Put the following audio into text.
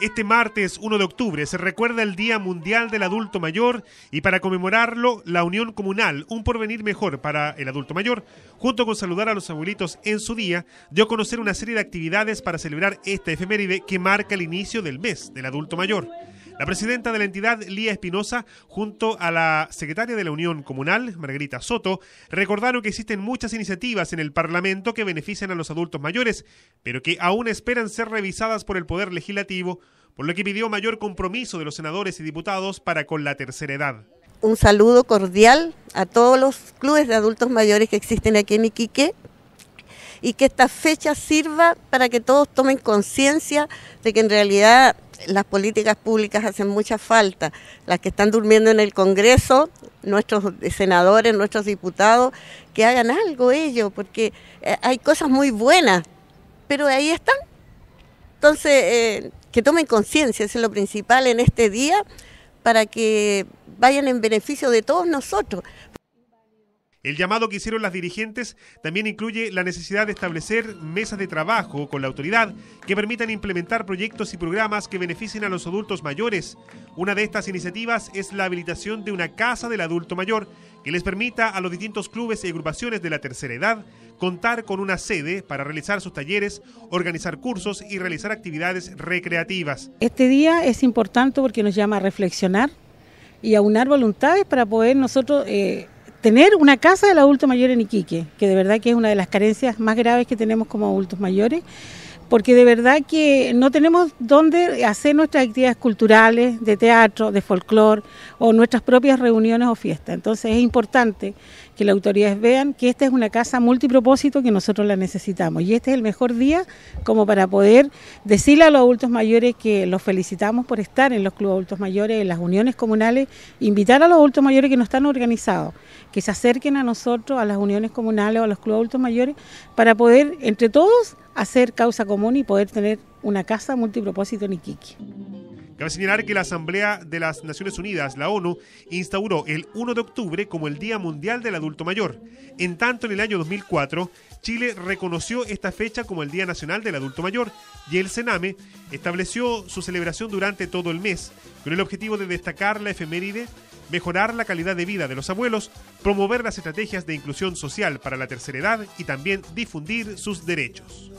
Este martes 1 de octubre se recuerda el Día Mundial del Adulto Mayor y para conmemorarlo, la Unión Comunal, un porvenir mejor para el adulto mayor, junto con saludar a los abuelitos en su día, dio a conocer una serie de actividades para celebrar esta efeméride que marca el inicio del mes del adulto mayor. La presidenta de la entidad, Lía Espinosa, junto a la secretaria de la Unión Comunal, Margarita Soto, recordaron que existen muchas iniciativas en el Parlamento que benefician a los adultos mayores, pero que aún esperan ser revisadas por el Poder Legislativo, por lo que pidió mayor compromiso de los senadores y diputados para con la tercera edad. Un saludo cordial a todos los clubes de adultos mayores que existen aquí en Iquique y que esta fecha sirva para que todos tomen conciencia de que en realidad las políticas públicas hacen mucha falta. Las que están durmiendo en el Congreso, nuestros senadores, nuestros diputados, que hagan algo ellos, porque eh, hay cosas muy buenas, pero ahí están. Entonces, eh, que tomen conciencia, es lo principal en este día, para que vayan en beneficio de todos nosotros. El llamado que hicieron las dirigentes también incluye la necesidad de establecer mesas de trabajo con la autoridad que permitan implementar proyectos y programas que beneficien a los adultos mayores. Una de estas iniciativas es la habilitación de una casa del adulto mayor que les permita a los distintos clubes y agrupaciones de la tercera edad contar con una sede para realizar sus talleres, organizar cursos y realizar actividades recreativas. Este día es importante porque nos llama a reflexionar y a unar voluntades para poder nosotros... Eh, tener una casa del adulto mayor en Iquique, que de verdad que es una de las carencias más graves que tenemos como adultos mayores porque de verdad que no tenemos dónde hacer nuestras actividades culturales, de teatro, de folclore o nuestras propias reuniones o fiestas. Entonces es importante que las autoridades vean que esta es una casa multipropósito que nosotros la necesitamos y este es el mejor día como para poder decirle a los adultos mayores que los felicitamos por estar en los clubes adultos mayores, en las uniones comunales, invitar a los adultos mayores que no están organizados, que se acerquen a nosotros, a las uniones comunales o a los clubes adultos mayores para poder entre todos hacer causa común y poder tener una casa multipropósito en Iquique. Cabe señalar que la Asamblea de las Naciones Unidas, la ONU, instauró el 1 de octubre como el Día Mundial del Adulto Mayor. En tanto, en el año 2004, Chile reconoció esta fecha como el Día Nacional del Adulto Mayor y el Sename estableció su celebración durante todo el mes, con el objetivo de destacar la efeméride, mejorar la calidad de vida de los abuelos, promover las estrategias de inclusión social para la tercera edad y también difundir sus derechos.